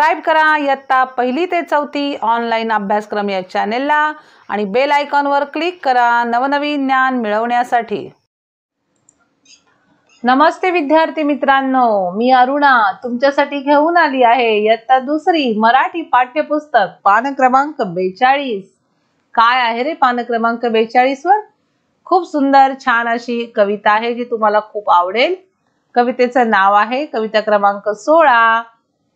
subscribe करा इयत्ता पहिली ते चौथी ऑनलाईन अभ्यासक्रम या चॅनेलला आणि बेल आयकॉनवर क्लिक करा नवनवीन ज्ञान मिळवण्यासाठी नमस्ते विद्यार्थी मित्रांनो मी अरुणा तुमच्यासाठी घेऊन आली आहे इयत्ता दुसरी मराठी पाठ्यपुस्तक पान क्रमांक बेचाळीस काय आहे रे पान क्रमांक बेचाळीस वर खूप सुंदर छान अशी कविता आहे जी तुम्हाला खूप आवडेल कवितेचं नाव आहे कविता क्रमांक सोळा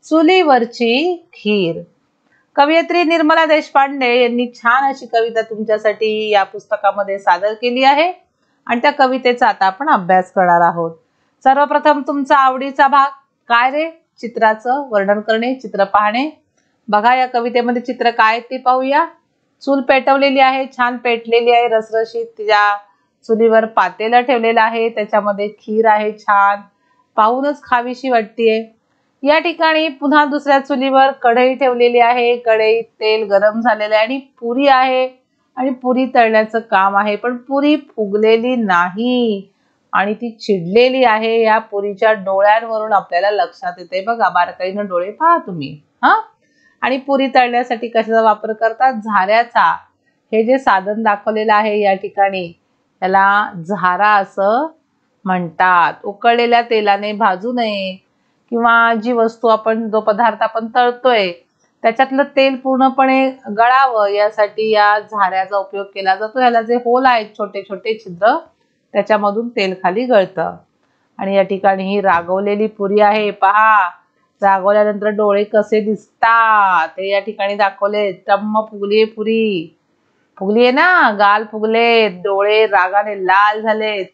चुलीवरची खीर कवयित्री निर्मला देशपांडे यांनी छान अशी कविता तुमच्यासाठी या पुस्तकामध्ये सादर केली आहे आणि त्या कवितेचा आता आपण अभ्यास करणार आहोत सर्वप्रथम तुमचा आवडीचा भाग काय रे चित्राचं वर्णन करणे चित्र पाहणे बघा या कवितेमध्ये चित्र काय ते पाहूया चूल पेटवलेली आहे छान पेटलेली आहे रसरशी तिच्या चुलीवर पातेलं ठेवलेलं आहे त्याच्यामध्ये खीर आहे छान पाहूनच खावीशी वाटतेय या ठिकाणी पुन्हा दुसऱ्या चुलीवर कढई ठेवलेली आहे कढईत तेल गरम झालेलं आहे आणि पुरी आहे आणि पुरी तळण्याचं काम आहे पण पुरी फुगलेली नाही आणि ती चिडलेली आहे या पुरीच्या डोळ्यांवरून आपल्याला लक्षात येते बघा बारकाईनं डोळे पहा तुम्ही हा आणि पुरी तळण्यासाठी कशाचा वापर करतात झाऱ्याचा हे जे साधन दाखवलेलं आहे या ठिकाणी त्याला झारा असं म्हणतात उकळलेल्या तेलाने भाजू नये किंवा जी वस्तू आपण जो पदार्थ आपण तळतोय त्याच्यातलं तेल पूर्णपणे गळावं यासाठी या झाऱ्याचा उपयोग केला जातो याला जे होल आहेत छोटे छोटे छिद्र त्याच्यामधून तेल खाली गळतं आणि या ठिकाणी ही रागवलेली पुरी आहे पहा रागवल्यानंतर डोळे कसे दिसतात ते या ठिकाणी दाखवले टम्म फुगली पुरी फुगलीये ना गाल फुगले डोळे रागाने लाल झालेत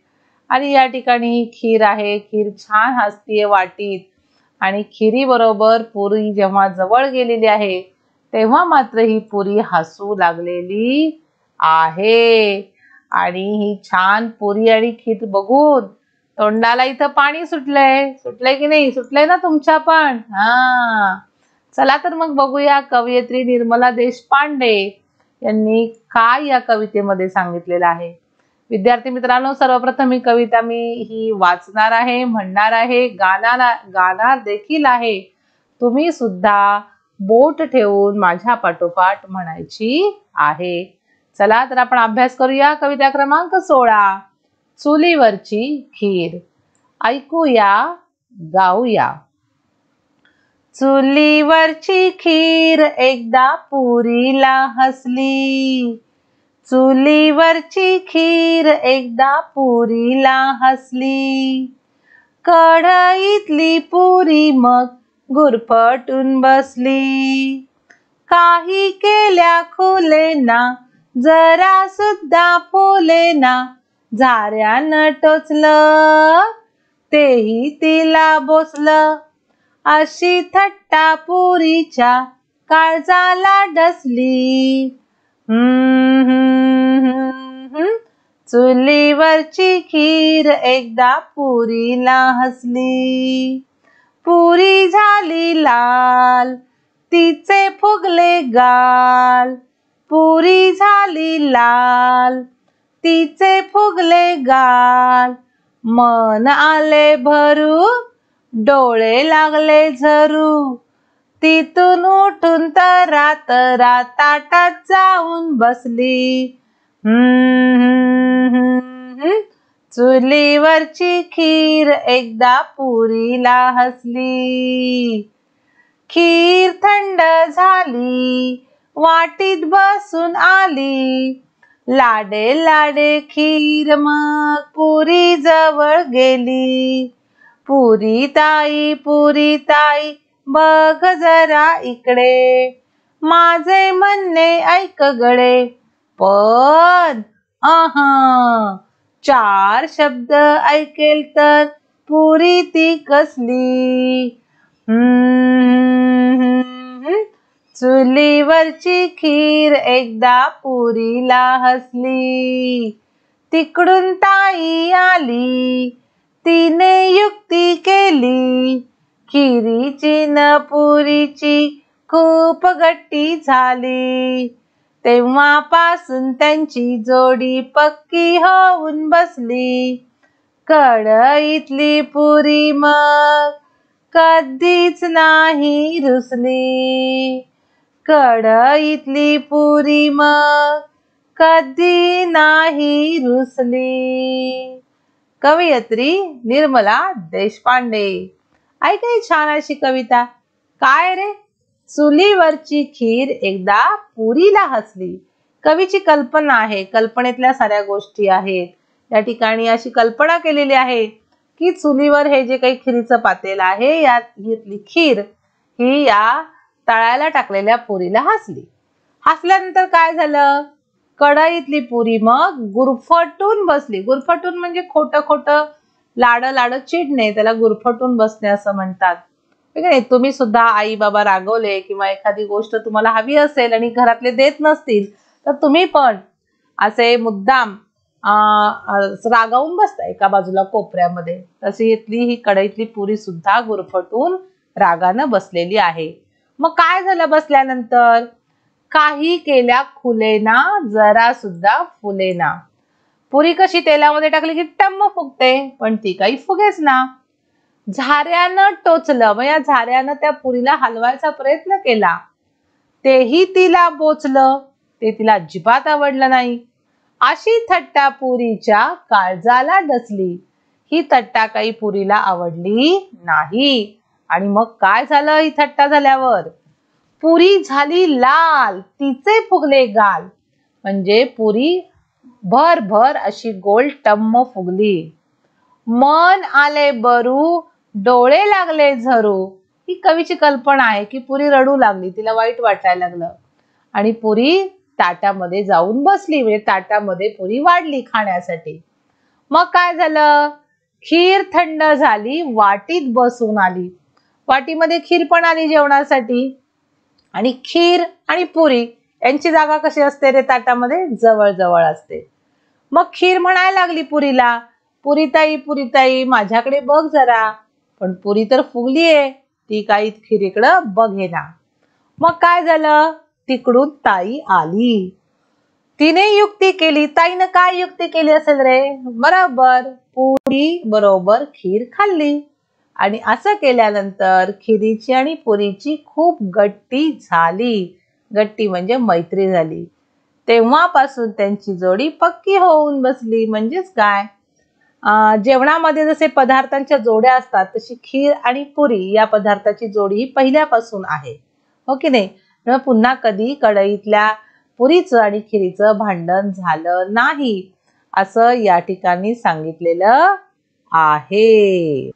आणि या ठिकाणी खीर आहे खीर छान हसतीये वाटीत आणि बरोबर पुरी जेव्हा जवळ गेलेली आहे तेव्हा मात्र ही पुरी हसू लागलेली आहे आणि ही छान पुरी आणि खीर बघून तोंडाला इथं पाणी सुटलंय सुटलंय की नाही सुटलंय ना तुमच्या पण हा चला तर मग बघूया कवयित्री निर्मला देशपांडे यांनी काय या कवितेमध्ये सांगितलेलं आहे विद्यार्थी मित्रांनो सर्वप्रथम ही कविता मी ही वाचणार आहे म्हणणार आहे गाणार गाणार देखील आहे तुम्ही सुद्धा बोट ठेवून माझ्या पाठोपाठ म्हणायची आहे चला तर आपण अभ्यास करूया कविता क्रमांक सोळा चुलीवरची खीर ऐकूया गाऊया चुलीवरची खीर एकदा पुरीला हसली चुलीवरची खीर एकदा पुरीला हसली कढईतली पुरी मग गुरफटून बसली काही केल्या खुले ना जरा सुद्धा फुले ना झाऱ्यानं टोचलं तेही तिला बोसलं अशी थट्टा पुरीच्या काळजाला डसली हम्म चुलीवरची खीर एकदा पुरीला हसली पुरी झाली लाल तिचे फुगले गाल पुरी झाली लाल तिचे फुगले गाल मन आले भरू डोळे लागले झरू तिथून उठून तर रात राताटात जाऊन बसली चुलीवरची खीर एकदा पुरीला हसली खीर थंड झाली वाटीत बसून आली लाडे लाडे खीर मग पुरी जवळ गेली पुरी ताई पुरी ताई बघ जरा इकडे माझे म्हणणे ऐक गळे पद अह चार शब्द ऐकेल तर पुरी ती कसली चुलीवरची खीर एकदा पुरीला हसली तिकडून ताई आली तिने युक्ती केली खिरीची न पुरीची खूप गट्टी झाली तेव्हापासून त्यांची जोडी पक्की होऊन बसली कडईतली पुरी मग कधीच नाही रुसली कडईतली पुरी मग कधी नाही रुसली कवयत्री निर्मला देशपांडे ऐकाय छान अशी कविता काय रे चुलीवरची खीर एकदा पुरीला हसली कवीची कल्पना आहे कल्पनेतल्या साऱ्या गोष्टी आहेत या ठिकाणी अशी कल्पना केलेली आहे की चुलीवर हे जे काही खिरीचं पातेल आहे यात घेतली खीर ही या तळायला टाकलेल्या पुरीला हसली हसल्यानंतर काय झालं कढईतली पुरी मग गुरफटून बसली गुरफटून म्हणजे खोटं खोट लाड लाड चिडणे त्याला गुरफटून बसणे असं म्हणतात तुम्ही सुद्धा आई बाबा रागवले किंवा एखादी गोष्ट तुम्हाला हवी असेल आणि घरातले देत नसतील तर तुम्ही पण असे मुद्दाम रागावून बसता एका बाजूला कोपऱ्यामध्ये तशी इथली ही कढईतली पुरी सुद्धा गुरफटून रागानं बसलेली आहे मग काय झालं बसल्यानंतर काही केल्या खुलेना जरा सुद्धा फुलेना पुरी कशी तेलामध्ये टाकली की टम्म फुगते पण ती काही फुगेच ना झाऱ्यानं टोचलं मग या झाऱ्यानं त्या पुरीला हलवायचा प्रयत्न केला तेही तिला बोचलं ते तिला अजिबात आवडलं नाही अशी थट्टा पुरीच्या काळजाला डसली ही थट्टा काही पुरीला आवडली नाही आणि मग काय झालं ही थट्टा झाल्यावर पुरी झाली लाल तिचे फुगले गाल म्हणजे पुरी भर भर अशी गोल टम्म फुगली मन आले बरू डोळे लागले झरू ही कवीची कल्पना आहे की पुरी रडू लागली तिला वाईट वाटायला लागलं आणि पुरी ताटामध्ये जाऊन बसली म्हणजे ताटामध्ये पुरी वाढली खाण्यासाठी मग काय झालं खीर थंड झाली वाटीत बसून आली वाटीमध्ये खीर पण आली जेवणासाठी आणि खीर आणि पुरी यांची जागा कशी असते रे ताटामध्ये जवळ जवळ असते मग खीर म्हणायला लागली पुरीला पुरीताई पुरीताई माझ्याकडे बघ जरा पण पुरी तर फुगलीये ती काही खिरीकडं ना मग काय झालं तिकडून ताई आली तिने युक्ती केली ताईनं काय युक्ती केली असेल रे बरोबर पुरी बरोबर खीर खाल्ली आणि असं केल्यानंतर खिरीची आणि पुरीची खूप गट्टी झाली गट्टी म्हणजे मैत्री झाली तेव्हापासून त्यांची जोडी पक्की होऊन बसली म्हणजेच काय जेवणामध्ये जसे पदार्थांच्या जोड्या असतात तशी खीर आणि पुरी या पदार्थाची जोडी ही पहिल्यापासून आहे हो की नाही पुन्हा कधी कढईतल्या पुरीचं आणि खिरीचं भांडण झालं नाही असं या ठिकाणी सांगितलेलं आहे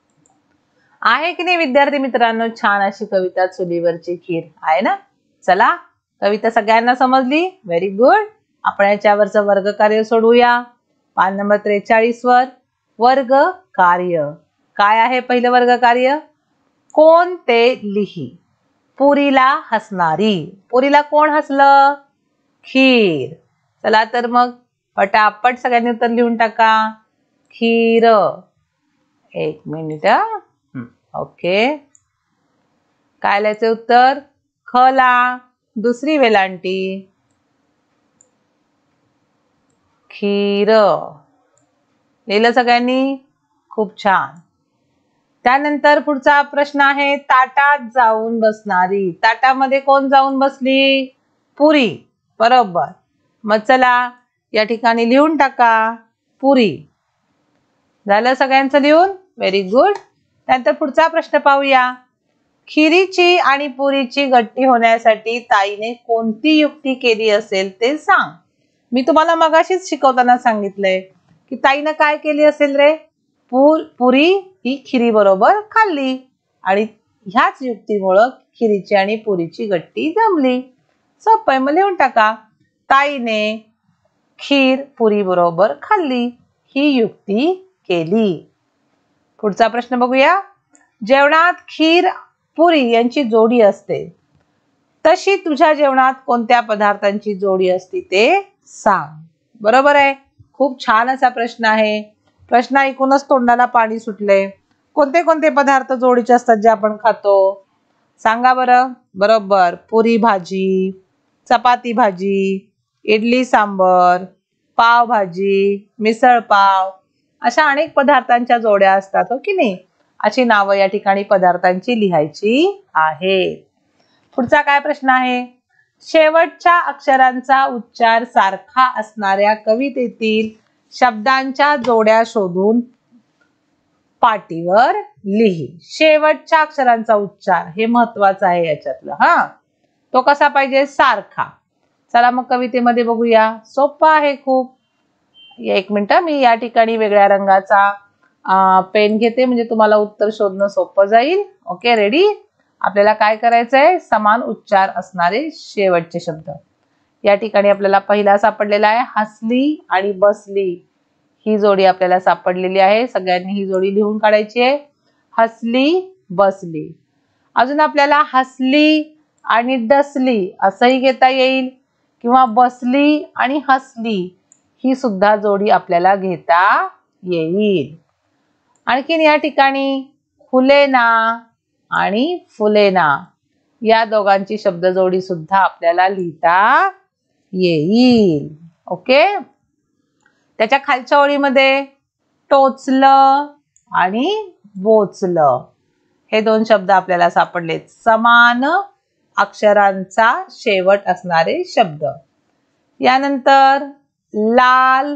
आहे की नाही विद्यार्थी मित्रांनो छान अशी कविता चुलीवरची खीर आहे ना चला कविता सगळ्यांना समजली व्हेरी गुड आपण याच्यावरचं वर्ग कार्य सोडूया पान नंबर त्रेचाळीस वर वर्ग कार्य काय आहे पहिलं वर्ग कार्य कोण ते लिही पुरीला हसणारी पुरीला कोण हसलं खीर चला तर मग पटापट सगळ्यांनी उत्तर लिहून टाका खीर एक मिनिट ओके काय लिहायचं उत्तर खला दुसरी वेलांटी खीर लिहिलं सगळ्यांनी खूप छान त्यानंतर पुढचा प्रश्न आहे ताटात जाऊन बसणारी ताटामध्ये कोण जाऊन बसली पुरी बरोबर मग चला या ठिकाणी लिहून टाका पुरी झालं सगळ्यांचं लिहून व्हेरी गुड त्यानंतर पुढचा प्रश्न पाहूया खिरीची आणि पुरीची गट्टी होण्यासाठी ताईने कोणती युक्ती केली असेल ते सांग मी तुम्हाला मगाशीच शिकवताना सांगितलंय की ताईनं काय केली असेल रे पूर पुरी ही खिरी बरोबर खाल्ली आणि ह्याच युक्तीमुळं खिरीची आणि पुरीची गट्टी जमली सोपय मग लिहून टाका ताईने खीर पुरी बरोबर खाल्ली ही युक्ती केली पुढचा प्रश्न बघूया जेवणात खीर पुरी यांची जोडी असते तशी तुझ्या जेवणात कोणत्या पदार्थांची जोडी असते ते सांग बरोबर आहे खूप छान असा प्रश्न आहे प्रश्न ऐकूनच तोंडाला पाणी सुटले कोणते कोणते पदार्थ जोडीचे असतात जे आपण खातो सांगा बरं बरोबर पुरी भाजी चपाती भाजी इडली सांबर पाव भाजी मिसळ पाव अशा अनेक पदार्थांच्या जोड्या असतात हो की नाही अशी नावं या ठिकाणी पदार्थांची लिहायची आहे पुढचा काय प्रश्न आहे शेवटच्या अक्षरांचा उच्चार सारखा असणाऱ्या कवितेतील शब्दांच्या जोड्या शोधून पाटीवर लिही शेवटच्या अक्षरांचा उच्चार हे महत्वाचं आहे याच्यातलं हा तो कसा पाहिजे सारखा चला मग कवितेमध्ये बघूया सोप्पा आहे खूप एक मिनिट मी या ठिकाणी वेगळ्या रंगाचा पेन घेते म्हणजे तुम्हाला उत्तर शोधणं सोपं जाईल ओके रेडी आपल्याला काय करायचंय समान उच्चार असणारे शेवटचे शब्द या ठिकाणी आपल्याला पहिला सापडलेला आहे हसली आणि बसली ही जोडी आपल्याला सापडलेली आहे सगळ्यांनी ही जोडी लिहून काढायची आहे हसली बसली अजून आपल्याला हसली आणि डसली असंही घेता येईल किंवा बसली आणि हसली ही सुद्धा जोडी आपल्याला घेता येईल आणखीन या ठिकाणी खुले ना आणि फुलेना या दोघांची जोडी सुद्धा आपल्याला लिहिता येईल ओके त्याच्या खालच्या ओळीमध्ये टोचल आणि वोचल, हे दोन शब्द आपल्याला सापडले समान अक्षरांचा शेवट असणारे शब्द यानंतर लाल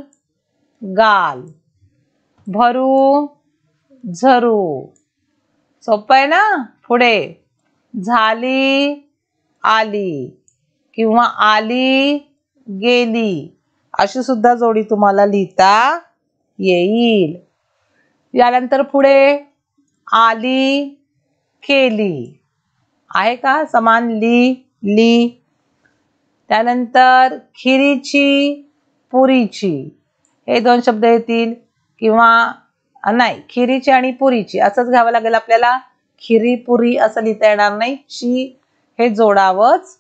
गाल भरू झरू सोपं आहे ना पुढे झाली आली किंवा आली गेली अशी सुद्धा जोडी तुम्हाला लिहिता येईल यानंतर पुढे आली केली आहे का समान ली ली त्यानंतर खिरीची पुरीची हे दोन शब्द येतील किंवा नाही खिरीची आणि पुरीची असंच घ्यावं लागेल आपल्याला खिरी पुरी असं लिहिता येणार नाही ची हे जोडावंच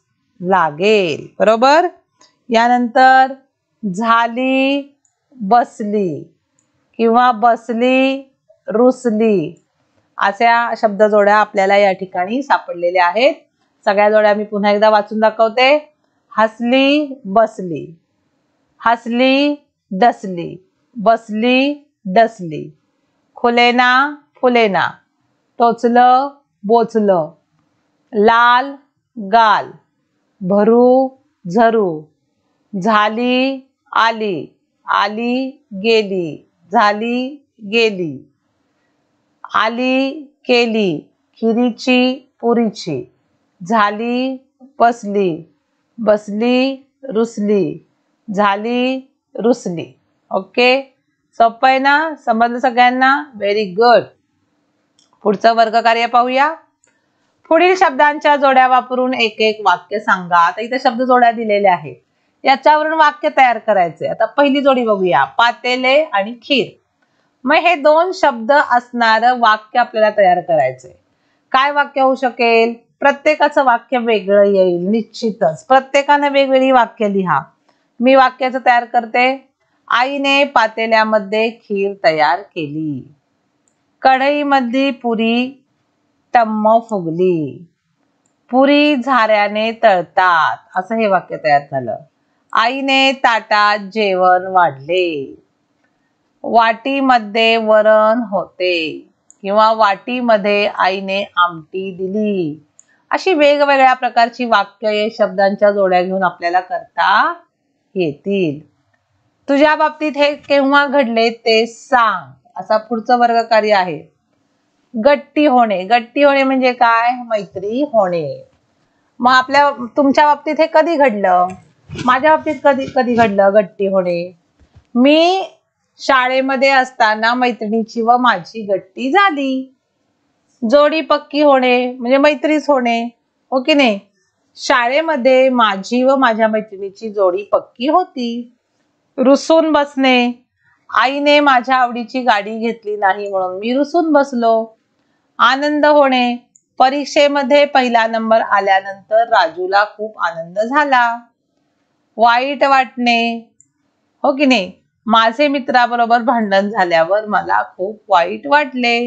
लागेल बरोबर यानंतर झाली बसली किंवा बसली रुसली अशा शब्द जोड्या आपल्याला या ठिकाणी सापडलेल्या आहेत सगळ्या जोड्या मी पुन्हा एकदा वाचून दाखवते हसली बसली हसली डसली बसली डसली खुलेना फुलेना टोचलं बोचलं लाल गाल भरू झरू झाली आली आली गेली झाली गेली आली केली खिरीची पुरीची झाली बसली बसली रुसली झाली रुसली ओके सोपं आहे ना समजलं सगळ्यांना व्हेरी गुड पुढचं वर्ग कार्य पाहूया पुढील शब्दांच्या जोड्या वापरून एक एक वाक्य सांगा आता इथे शब्द जोड्या दिलेल्या आहेत याच्यावरून वाक्य तयार करायचे आता पहिली जोडी बघूया पातेले आणि खीर मग हे दोन शब्द असणार वाक्य आपल्याला तयार करायचे काय वाक्य होऊ शकेल प्रत्येकाचं वाक्य वेगळं येईल निश्चितच प्रत्येकाने वेगवेगळी वाक्य लिहा मी वाक्याचं तयार करते आईने पातेल्यामध्ये खीर तयार केली कढईमध्ये पुरी टम्म फुगली पुरी झाऱ्याने तळतात असं हे वाक्य तयार झालं आईने ताटात जेवण वाढले वाटीमध्ये वरण होते किंवा वाटीमध्ये आईने आमटी दिली अशी वेगवेगळ्या प्रकारची वाक्य शब्दांच्या जोड्या घेऊन आपल्याला करता येतील तुझ्या बाबतीत हे केव्हा घडले ते सांग असा पुढचं वर्ग कार्य आहे गट्टी होणे गट्टी होणे म्हणजे काय मैत्री होणे मग आपल्या तुमच्या बाबतीत हे कधी घडलं माझ्या बाबतीत कधी कधी घडलं गट्टी होणे मी शाळेमध्ये असताना मैत्रिणीची व माझी गट्टी झाली जोडी पक्की होणे म्हणजे मैत्रीच होणे हो की नाही शाळेमध्ये माझी व माझ्या मैत्रिणीची जोडी पक्की होती रुसून बसणे आईने माझ्या आवडीची गाडी घेतली नाही म्हणून मी रुसून बसलो आनंद होणे परीक्षेमध्ये पहिला नंबर आल्यानंतर राजूला खूप आनंद झाला वाईट वाटणे हो की नाही माझे मित्राबरोबर भांडण झाल्यावर मला खूप वाईट वाटले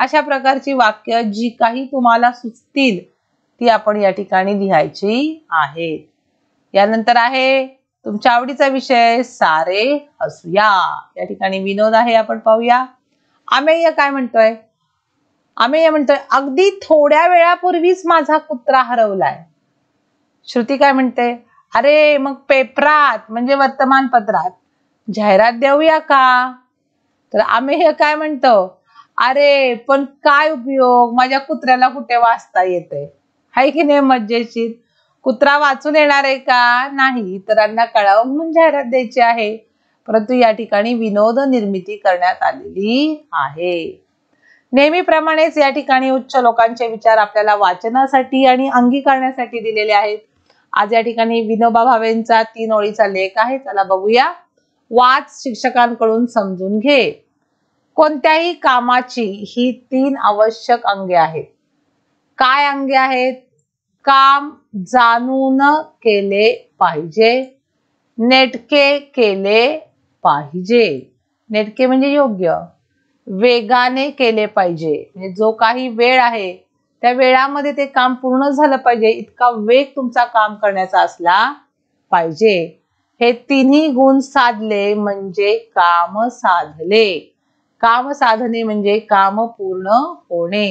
अशा प्रकारची वाक्य जी काही तुम्हाला सुचतील ती आपण या ठिकाणी लिहायची आहेत यानंतर आहे तुमच्या आवडीचा विषय सारे हसूया या ठिकाणी विनोद आहे आपण पाहूया आमेय काय म्हणतोय आमेय म्हणतोय अगदी थोड्या वेळापूर्वीच माझा कुत्रा हरवलाय श्रुती काय म्हणते अरे मग पेपरात म्हणजे वर्तमानपत्रात जाहिरात देऊया का तर आम्ही काय म्हणतो अरे पण काय उपयोग माझ्या कुत्र्याला कुठे वाचता येते हाय की नाही मज्जेशीर कुत्रा वाचून येणार आहे का नाही इतरांना कळावं म्हणून जाहिरात द्यायची आहे परंतु या ठिकाणी विनोद निर्मिती करण्यात आलेली आहे नेहमीप्रमाणेच या ठिकाणी उच्च लोकांचे विचार आपल्याला वाचनासाठी आणि अंगीकारण्यासाठी दिलेले आहेत आज या ठिकाणी विनोबा भावेंचा तीन ओळीचा लेख आहे त्याला बघूया वाच शिक्षकांकडून समजून घे कोणत्याही कामाची ही तीन आवश्यक अंगे आहेत काय अंगे आहेत काम जाणून केले पाहिजे नेटके केले पाहिजे नेटके म्हणजे योग्य वेगाने केले पाहिजे म्हणजे जो काही वेळ आहे त्या वेळामध्ये ते काम पूर्ण झालं पाहिजे इतका वेग तुमचा काम करण्याचा असला पाहिजे हे तिन्ही गुण साधले म्हणजे काम साधले काम साधने म्हणजे काम पूर्ण होणे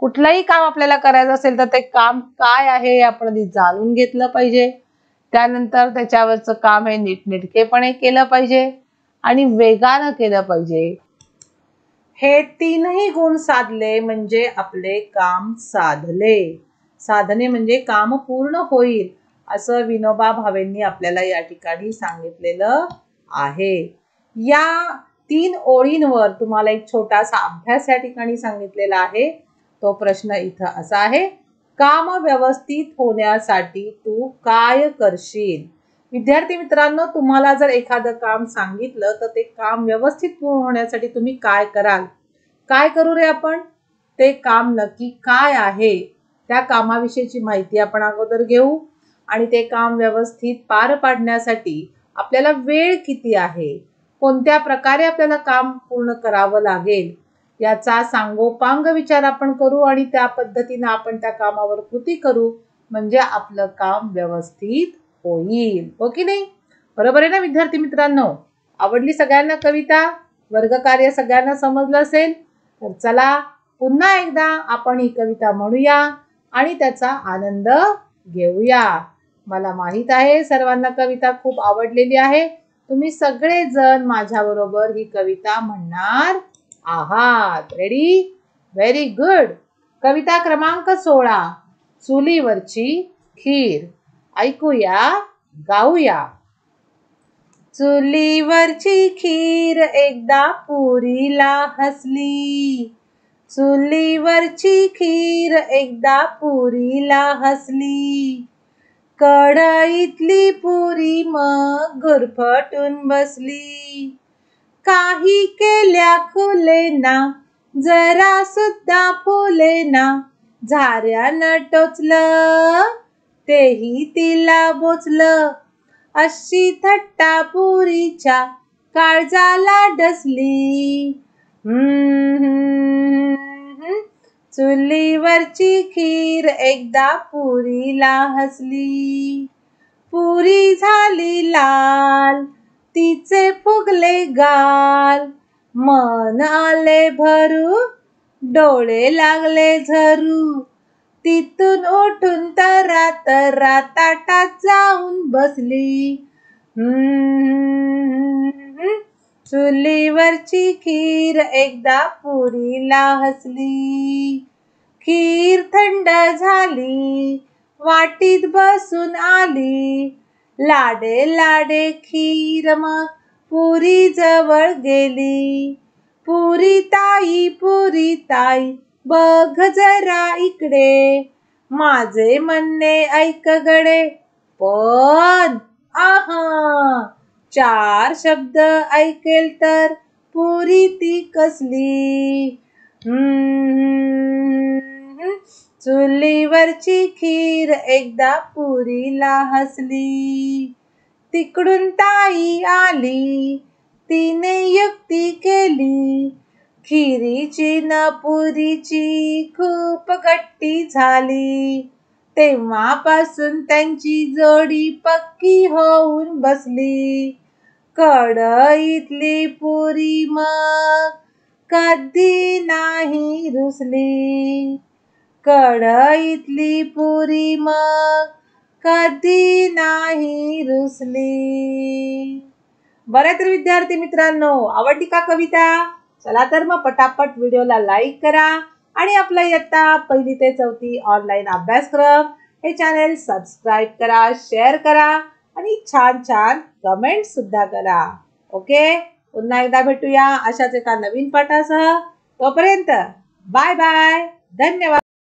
कुठलंही काम आपल्याला करायचं असेल तर ते काम काय आहे हे आपण जाणून घेतलं पाहिजे त्यानंतर त्याच्यावरचं काम हे नीटनेटकेपणे केलं पाहिजे आणि वेगानं केलं पाहिजे हे तीनही गुण साधले म्हणजे आपले काम साधले साधने म्हणजे काम पूर्ण होईल असं विनोबा भावेंनी आपल्याला या ठिकाणी सांगितलेलं आहे या तीन ओळींवर तुम्हाला एक छोटासा अभ्यास या ठिकाणी सांगितलेला आहे तो प्रश्न इथं असा आहे काम व्यवस्थित होण्यासाठी तू काय करशील विद्यार्थी मित्रांनो तुम्हाला जर एखादं काम सांगितलं तर ते काम व्यवस्थित पूर्ण होण्यासाठी तुम्ही काय कराल काय करू रे आपण ते काम नक्की काय आहे त्या कामाविषयीची माहिती आपण अगोदर घेऊ आणि ते काम व्यवस्थित पार पाडण्यासाठी आपल्याला वेळ किती आहे कोणत्या प्रकारे आपल्याला काम पूर्ण करावं लागेल याचा सांगोपांग विचार आपण करू आणि त्या पद्धतीनं आपण त्या कामावर कृती करू म्हणजे आपलं काम व्यवस्थित होईल हो की नाही बरोबर आहे ना विद्यार्थी मित्रांनो आवडली सगळ्यांना कविता वर्गकार्य सगळ्यांना समजलं असेल तर चला पुन्हा एकदा आपण ही कविता म्हणूया आणि त्याचा आनंद घेऊया मला माहीत आहे सर्वांना कविता खूप आवडलेली आहे तुम्ही सगळेजण माझ्याबरोबर ही कविता म्हणणार आहात रेडी व्हेरी गुड कविता क्रमांक सोळा चुलीवरची खीर ऐकूया गाऊया चुलीवरची खीर एकदा पुरीला हसली चुलीवरची खीर एकदा पुरीला हसली कढईतली पुरी मग गुरफटून बसली काही केल्या खोले ना जरा सुद्धा फुले ना झाऱ्यानं टोचलं तेही तिला बोचल अशी थट्टा पुरीच्या काळजाला डसली चुलीवरची खीर एकदा पुरीला हसली पुरी झाली लाल तिचे फुगले गाल मन आले भरू डोळे लागले झरू तिथून उठून तर ताटात जाऊन बसली चुलीवरची खीर एकदा पुरीला हसली खीर थंड झाली वाटीत बसून आली लाडे लाडे खीर मग पुरी जवळ गेली पुरी ताई पुरी ताई बघ जरा इकडे माझे म्हणणे ऐक गडे पण आहा चार शब्द ऐकेल तर पुरी ती कसली हम्म चुलीवरची खीर एकदा पुरीला हसली तिकडून ताई आली तिने युक्ती केली खिरीची न पुरीची खूप गट्टी झाली तेव्हापासून त्यांची जोडी पक्की होऊन बसली कढईतली पुरी मग कधी नाही रुसली कढईतली पुरी मग कधी नाही रुसली बरं तर विद्यार्थी मित्रांनो आवडली का कविता चला तर मग पटापट व्हिडिओला लाईक करा आणि आपला इयत्ता पहिली ते चौथी ऑनलाईन अभ्यासक्रम हे चॅनेल सबस्क्राईब करा शेअर करा आणि छान छान कमेंट सुद्धा करा ओके पुन्हा एकदा भेटूया अशाच एका नवीन पाठासह तोपर्यंत बाय बाय धन्यवाद